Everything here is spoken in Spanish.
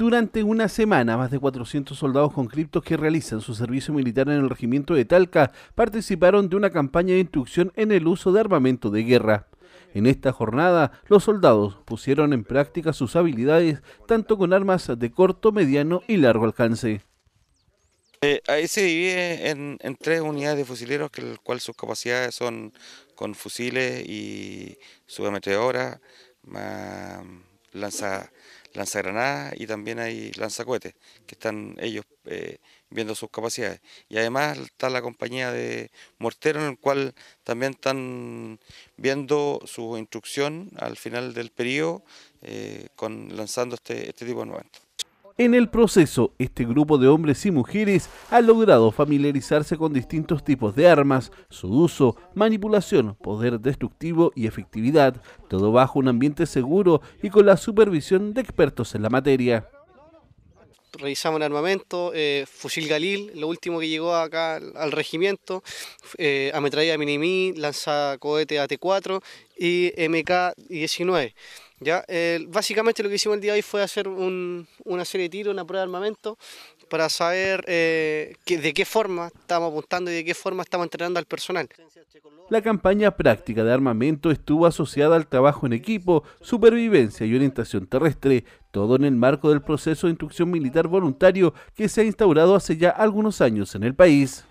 durante una semana, más de 400 soldados conscriptos que realizan su servicio militar en el regimiento de Talca participaron de una campaña de instrucción en el uso de armamento de guerra. En esta jornada, los soldados pusieron en práctica sus habilidades tanto con armas de corto, mediano y largo alcance. Eh, ahí se divide en, tres unidades de fusileros, que el cual sus capacidades son con fusiles y subametralladoras, más lanzadas lanzagranadas y también hay lanzacohetes, que están ellos eh, viendo sus capacidades. Y además está la compañía de mortero en el cual también están viendo su instrucción al final del periodo, eh, con, lanzando este, este tipo de en el proceso, este grupo de hombres y mujeres ha logrado familiarizarse con distintos tipos de armas, su uso, manipulación, poder destructivo y efectividad, todo bajo un ambiente seguro y con la supervisión de expertos en la materia. Revisamos el armamento, eh, fusil Galil, lo último que llegó acá al regimiento, eh, ametralla Minimi, cohete AT-4 y MK-19 básicamente lo que hicimos el día de hoy fue hacer una serie de tiros, una prueba de armamento, para saber eh, de qué forma estamos apuntando y de qué forma estamos entrenando al personal. La campaña práctica de armamento estuvo asociada al trabajo en equipo, supervivencia y orientación terrestre, todo en el marco del proceso de instrucción militar voluntario que se ha instaurado hace ya algunos años en el país.